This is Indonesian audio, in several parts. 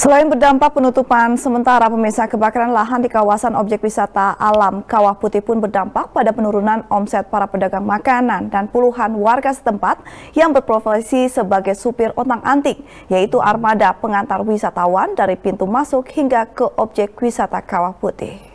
Selain berdampak penutupan sementara, pemirsa kebakaran lahan di kawasan objek wisata alam Kawah Putih pun berdampak pada penurunan omset para pedagang makanan dan puluhan warga setempat yang berprofesi sebagai supir otang-antik, yaitu armada pengantar wisatawan dari pintu masuk hingga ke objek wisata Kawah Putih.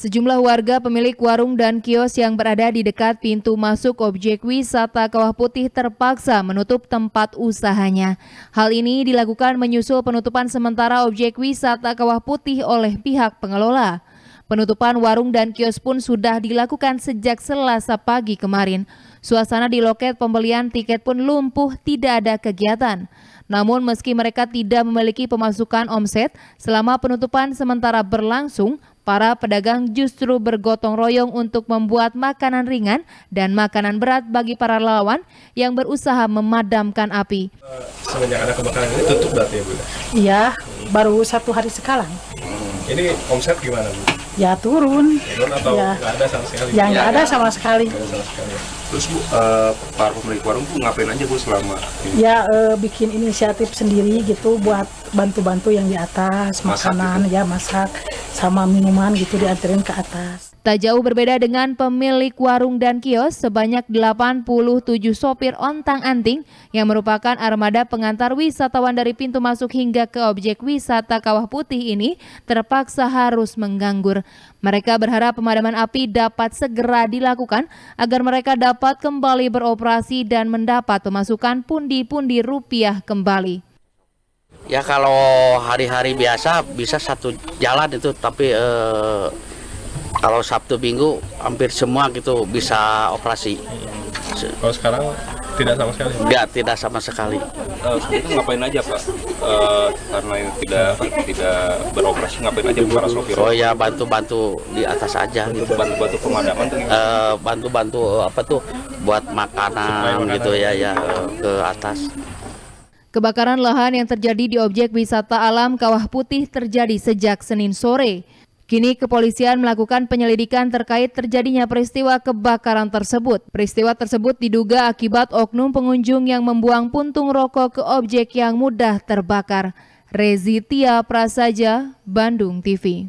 Sejumlah warga pemilik warung dan kios yang berada di dekat pintu masuk objek wisata Kawah Putih terpaksa menutup tempat usahanya. Hal ini dilakukan menyusul penutupan sementara objek wisata Kawah Putih oleh pihak pengelola. Penutupan warung dan kios pun sudah dilakukan sejak Selasa pagi kemarin. Suasana di loket pembelian tiket pun lumpuh, tidak ada kegiatan. Namun meski mereka tidak memiliki pemasukan omset, selama penutupan sementara berlangsung, Para pedagang justru bergotong royong untuk membuat makanan ringan dan makanan berat bagi para lawan yang berusaha memadamkan api. Semenjak ada kebakaran ini tutup berarti ya Bu? Iya, baru satu hari sekarang. Hmm. Ini omset gimana Bu? Ya turun. Turun atau ya. nggak ada sama sekali? Ya nggak ya, ada, ya. Sama sekali. ada sama sekali. Terus Bu, uh, para pemilik warung Bu ngapain aja Bu selama ini? Ya uh, bikin inisiatif sendiri gitu buat bantu-bantu yang di atas, gitu. makanan gitu. ya masak sama minuman gitu diantarin ke atas. Tak jauh berbeda dengan pemilik warung dan kios, sebanyak 87 sopir ontang-anting yang merupakan armada pengantar wisatawan dari pintu masuk hingga ke objek wisata Kawah Putih ini terpaksa harus menganggur. Mereka berharap pemadaman api dapat segera dilakukan agar mereka dapat kembali beroperasi dan mendapat pemasukan pundi-pundi rupiah kembali ya kalau hari-hari biasa bisa satu jalan itu tapi eh, kalau Sabtu Minggu hampir semua gitu bisa operasi kalau sekarang tidak sama sekali ya tidak sama sekali uh, ngapain aja pak uh, karena tidak tidak beroperasi ngapain aja para sopir oh ya bantu bantu di atas aja gitu bantu bantu pemadaman bantu bantu bantu apa tuh buat makanan, makanan gitu ya ya eh, ke atas Kebakaran lahan yang terjadi di objek wisata alam Kawah Putih terjadi sejak Senin sore. Kini kepolisian melakukan penyelidikan terkait terjadinya peristiwa kebakaran tersebut. Peristiwa tersebut diduga akibat oknum pengunjung yang membuang puntung rokok ke objek yang mudah terbakar. Rezitia Prasaja, Bandung TV.